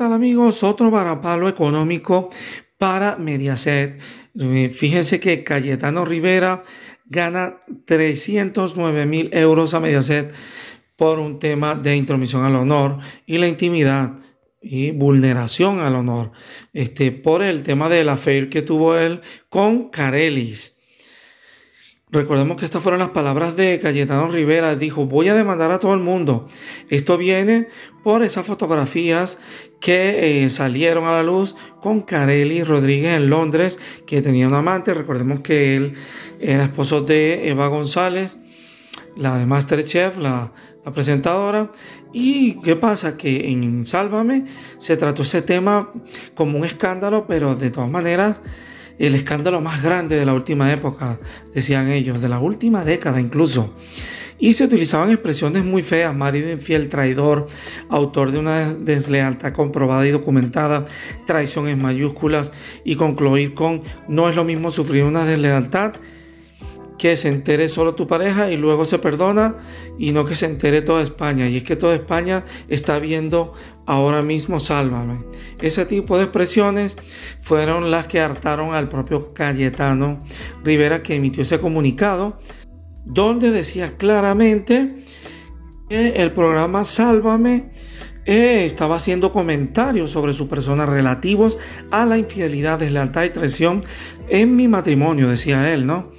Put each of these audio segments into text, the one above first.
tal amigos? Otro varapalo económico para Mediaset. Eh, fíjense que Cayetano Rivera gana 309 mil euros a Mediaset por un tema de intromisión al honor y la intimidad y vulneración al honor. Este, por el tema del affair que tuvo él con Carelis. Recordemos que estas fueron las palabras de Cayetano Rivera. Dijo, voy a demandar a todo el mundo. Esto viene por esas fotografías que eh, salieron a la luz con Carelli Rodríguez en Londres, que tenía un amante. Recordemos que él era esposo de Eva González, la de Masterchef, la presentadora. ¿Y qué pasa? Que en Sálvame se trató ese tema como un escándalo, pero de todas maneras el escándalo más grande de la última época, decían ellos, de la última década incluso. Y se utilizaban expresiones muy feas, marido infiel, traidor, autor de una deslealtad comprobada y documentada, traición mayúsculas y concluir con no es lo mismo sufrir una deslealtad que se entere solo tu pareja y luego se perdona y no que se entere toda España. Y es que toda España está viendo ahora mismo Sálvame. Ese tipo de expresiones fueron las que hartaron al propio Cayetano Rivera que emitió ese comunicado donde decía claramente que el programa Sálvame eh, estaba haciendo comentarios sobre su persona relativos a la infidelidad, deslealtad y traición en mi matrimonio, decía él, ¿no?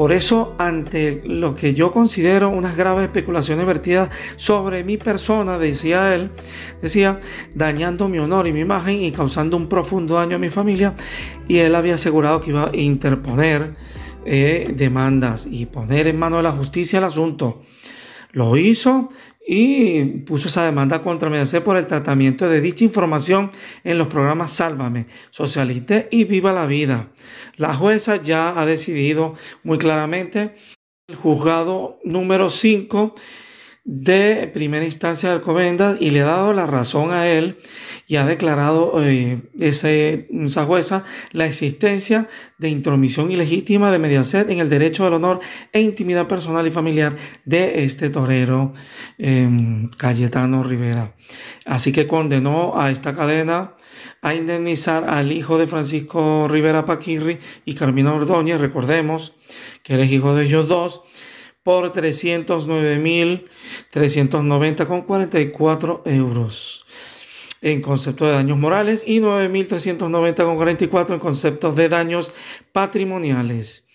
Por eso, ante lo que yo considero unas graves especulaciones vertidas sobre mi persona, decía él, decía, dañando mi honor y mi imagen y causando un profundo daño a mi familia, y él había asegurado que iba a interponer eh, demandas y poner en mano de la justicia el asunto. Lo hizo y puso esa demanda contra hacer por el tratamiento de dicha información en los programas Sálvame, Socialiste y Viva la Vida. La jueza ya ha decidido muy claramente el juzgado número 5 de primera instancia de Alcobendas y le ha dado la razón a él y ha declarado eh, ese, esa jueza la existencia de intromisión ilegítima de Mediaset en el derecho al honor e intimidad personal y familiar de este torero em, Cayetano Rivera. Así que condenó a esta cadena a indemnizar al hijo de Francisco Rivera Paquirri y Carmina Ordóñez, recordemos que él es hijo de ellos dos, por 309.390,44 euros en concepto de daños morales y 9.390,44 en concepto de daños patrimoniales.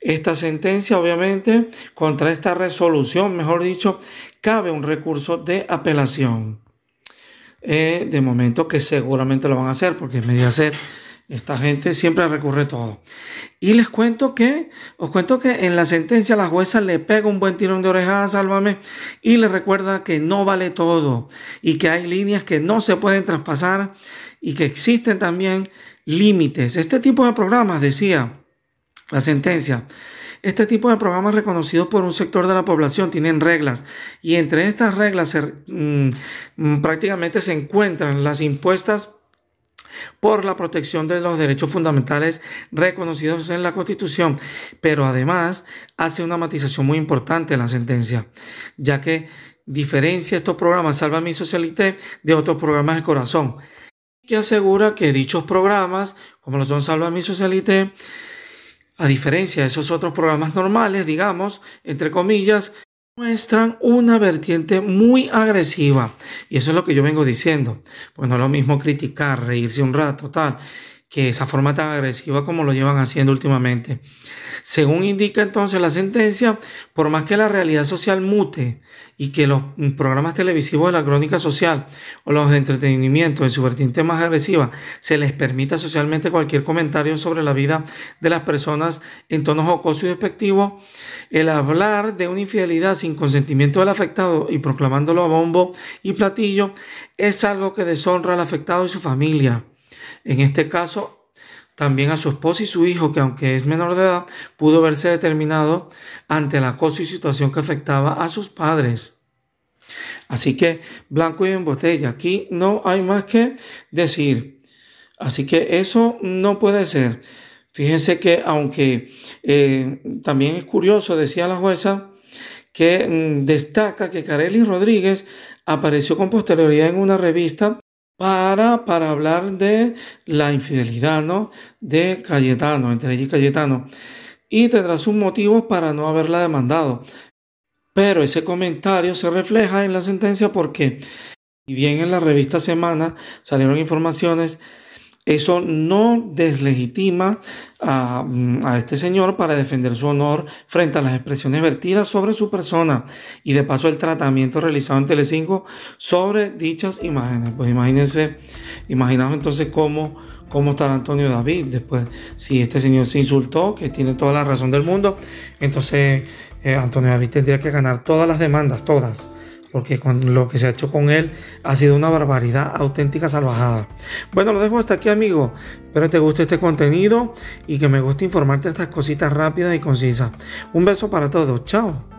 Esta sentencia, obviamente, contra esta resolución, mejor dicho, cabe un recurso de apelación. Eh, de momento que seguramente lo van a hacer porque es media sed. Esta gente siempre recurre todo. Y les cuento que, os cuento que en la sentencia la jueza le pega un buen tirón de orejas Sálvame y le recuerda que no vale todo y que hay líneas que no se pueden traspasar y que existen también límites. Este tipo de programas, decía la sentencia, este tipo de programas reconocidos por un sector de la población tienen reglas y entre estas reglas mm, prácticamente se encuentran las impuestas por la protección de los derechos fundamentales reconocidos en la Constitución, pero además hace una matización muy importante en la sentencia, ya que diferencia estos programas Salva Mi Socialité de otros programas de corazón, que asegura que dichos programas, como lo son Salva Mi Socialité, a diferencia de esos otros programas normales, digamos, entre comillas, muestran una vertiente muy agresiva. Y eso es lo que yo vengo diciendo. Pues no es lo mismo criticar, reírse un rato, tal que esa forma tan agresiva como lo llevan haciendo últimamente. Según indica entonces la sentencia, por más que la realidad social mute y que los programas televisivos de la crónica social o los de entretenimiento en su vertiente más agresiva se les permita socialmente cualquier comentario sobre la vida de las personas en tonos ocos y despectivos, el hablar de una infidelidad sin consentimiento del afectado y proclamándolo a bombo y platillo es algo que deshonra al afectado y su familia en este caso, también a su esposa y su hijo, que aunque es menor de edad, pudo verse determinado ante el acoso y situación que afectaba a sus padres. Así que blanco y en botella, aquí no hay más que decir. Así que eso no puede ser. Fíjense que aunque eh, también es curioso, decía la jueza, que mm, destaca que Kareli Rodríguez apareció con posterioridad en una revista para, hablar de la infidelidad ¿no? de Cayetano, entre y Cayetano, y tendrá sus motivos para no haberla demandado. Pero ese comentario se refleja en la sentencia porque, y bien en la revista Semana salieron informaciones eso no deslegitima mm, a, este señor para defender su honor frente a las expresiones vertidas sobre su persona y de paso el tratamiento realizado en Telecinco sobre dichas imágenes. Pues imagínense, imaginaos entonces cómo, cómo estará Antonio David después. Si este señor se insultó, que tiene toda la razón del mundo, entonces eh, Antonio David tendría que ganar todas las demandas, todas porque lo que se ha hecho con él ha sido una barbaridad auténtica salvajada. Bueno, lo dejo hasta aquí, amigo. Espero te guste este contenido y que me guste informarte estas cositas rápidas y concisas. Un beso para todos. Chao.